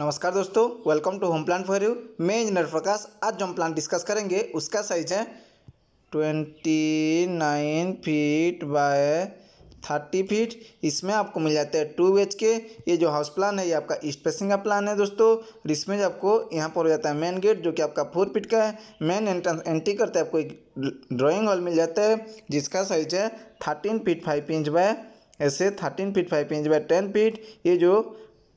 नमस्कार दोस्तों welcome to home plan for you मैं इंजीनियर प्रकाश आज जो हम प्लान डिस्कस करेंगे उसका साइज है twenty nine feet by thirty feet इसमें आपको मिल जाता है टू बी के ये जो हाउस प्लान है ये आपका ईस्ट फेसिंग का प्लान है दोस्तों इसमें जो आपको यहाँ पर हो जाता है मेन गेट जो कि आपका फोर फीट का है मेन एंट्रेंस एंट्री करते हैं आपको एक ड्राइंग हॉल मिल जाता है जिसका साइज है thirteen feet five inch by ऐसे thirteen feet five inch by ten feet ये जो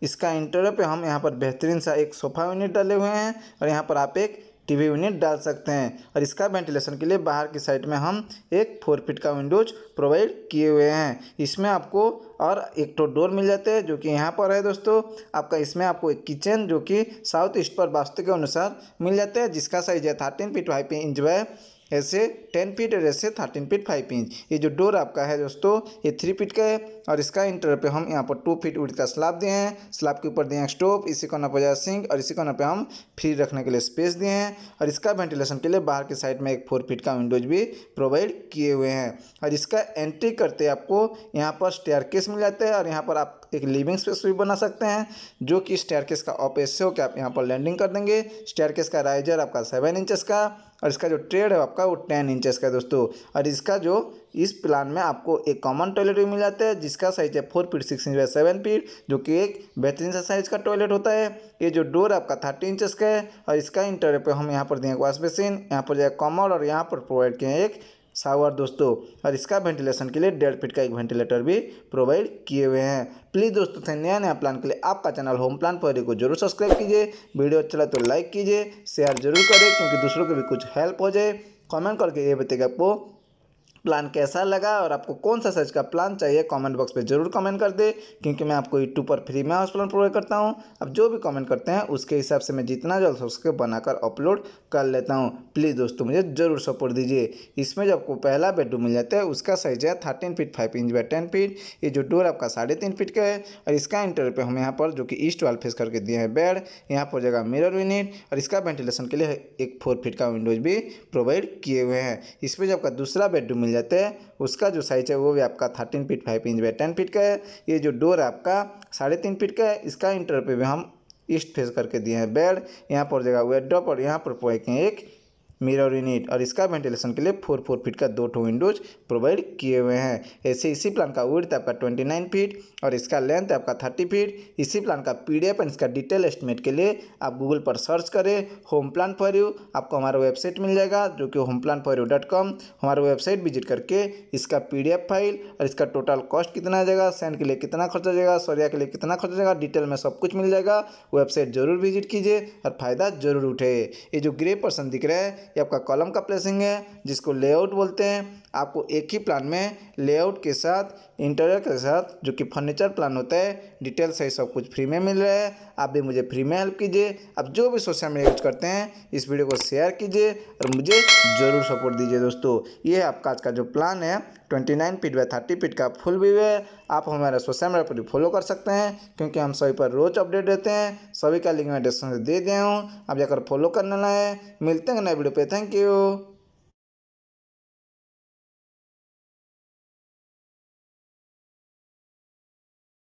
इसका इंटर पे हम यहाँ पर बेहतरीन सा एक सोफ़ा यूनिट डाले हुए हैं और यहाँ पर आप एक टीवी यूनिट डाल सकते हैं और इसका वेंटिलेशन के लिए बाहर की साइड में हम एक फोर फीट का विंडोज प्रोवाइड किए हुए हैं इसमें आपको और एक तो डोर मिल जाते हैं जो कि यहाँ पर है दोस्तों आपका इसमें आपको एक किचन जो कि साउथ ईस्ट पर वास्तु के अनुसार मिल जाता है जिसका साइज है थर्टीन फीट फाइव इंच है ऐसे टेन फीट और ऐसे थर्टीन फीट फाइव इंच ये जो डोर आपका है दोस्तों ये थ्री फीट का है और इसका इंटर पे हम यहाँ पर टू फीट उड का स्लाब दिए हैं स्लाब के ऊपर दिए हैं स्टोव इसी कोना पर जाए सिंक और इसी कोना पे हम फ्री रखने के लिए स्पेस दिए हैं और इसका वेंटिलेशन के लिए बाहर के साइड में एक फोर फीट का विंडोज भी प्रोवाइड किए हुए हैं और इसका एंट्री करते आपको यहाँ पर स्टेयर मिल जाते हैं और यहाँ पर आप एक लिविंग स्पेस भी बना सकते हैं जो कि स्टेयरकेस का ऑपेस हो कि आप यहाँ पर लैंडिंग कर देंगे स्टेयरकेस का राइजर आपका सेवन इंचेस का और इसका जो ट्रेड है आपका वो टेन इंचेस का दोस्तों और इसका जो इस प्लान में आपको एक कॉमन टॉयलेट भी मिल जाता है जिसका साइज है four feet six inch by seven feet जो कि एक बेहतरीन सा साइज का टॉयलेट होता है ये जो डोर आपका थर्टी इंचेस का है और इसका इंटरव्यू पर हम यहाँ पर दिए वॉश बेसिन यहाँ पर जो है कॉमन और यहाँ पर प्रोवाइड किए हैं एक सावर दोस्तों और इसका वेंटिलेशन के लिए डेढ़ फीट का एक वेंटिलेटर भी प्रोवाइड किए हुए हैं प्लीज़ दोस्तों थे नया नया प्लान के लिए आपका चैनल होम प्लान पौधे को जरूर सब्सक्राइब कीजिए वीडियो अच्छा लगे तो लाइक कीजिए शेयर जरूर करें क्योंकि दूसरों को भी कुछ हेल्प हो जाए कमेंट करके ये बताएगा आपको प्लान कैसा लगा और आपको कौन सा साइज का प्लान चाहिए कमेंट बॉक्स पे ज़रूर कमेंट कर दे क्योंकि मैं आपको यूट्यूब पर फ्री में हाउस प्लान प्रोवाइड करता हूँ आप जो भी कमेंट करते हैं उसके हिसाब से मैं जितना जल्द हो सके बनाकर अपलोड कर लेता हूँ प्लीज़ दोस्तों मुझे ज़रूर सपोर्ट दीजिए इसमें जब आपको पहला बेडरूम मिल जाता है उसका साइज़ है thirteen feet five inch by ten feet ये जो डोर आपका साढ़े तीन फीट का है और इसका इंटर पर हम यहाँ पर जो कि ईस्ट वाल फेस करके दिए हैं बेड यहाँ पर जगह मिरर यूनिट और इसका वेंटिलेशन के लिए एक फोर फीट का विंडोज भी प्रोवाइड किए हुए हैं इसमें जब आपका दूसरा बेडरूम मिल जाते हैं उसका जो साइज है वो भी आपका thirteen feet five inch by ten feet का है ये जो डोर है आपका साढ़े तीन फीट का है इसका इंटर पे भी हम ईस्ट फेस करके दिए हैं बेड यहाँ पर जगह हुआ है ड्रॉप और यहाँ पर के एक मिरर यूनिट और इसका वेंटिलेशन के लिए फोर फोर फीट का दो टू विंडोज प्रोवाइड किए हुए हैं ऐसे इसी प्लान का विर्थ आपका ट्वेंटी नाइन फीट और इसका लेंथ आपका थर्टी फीट इसी प्लान का पी डी एफ एंड इसका डिटेल एस्टिमेट के लिए आप गूगल पर सर्च करें होम प्लान फॉर यू आपको हमारा वेबसाइट मिल जाएगा जो कि home plan for you dot com हमारा वेबसाइट विजिट करके इसका पी डी एफ फाइल और इसका टोटल कॉस्ट कितना आ जाएगा सेंड के लिए कितना खर्चा जाएगा सोरिया के लिए कितना खर्चा जाएगा डिटेल में सब कुछ मिल जाएगा वेबसाइट जरूर विजिट कीजिए और फ़ायदा जरूर उठे ये जो ग्रे पर्सन दिख रहा है ये आपका कॉलम का प्लेसिंग है जिसको लेआउट बोलते हैं आपको एक ही प्लान में लेआउट के साथ इंटीरियर के साथ जो कि फर्नीचर प्लान होता है डिटेल सही सब कुछ फ्री में मिल रहा है आप भी मुझे फ्री में हेल्प कीजिए आप जो भी सोशल मीडिया यूज करते हैं इस वीडियो को शेयर कीजिए और मुझे ज़रूर सपोर्ट दीजिए दोस्तों ये आपका आज का जो प्लान है twenty nine feet by thirty feet का फुल व्यू है आप हमारा सोशल मीडिया पर भी फॉलो कर सकते हैं क्योंकि हम सभी पर रोज़ अपडेट देते हैं सभी का लिंक मैं डिस्क्रिप्शन दे दिया हूँ आप जाकर फॉलो करने लाए मिलते हैं नए वीडियो पर थैंक यू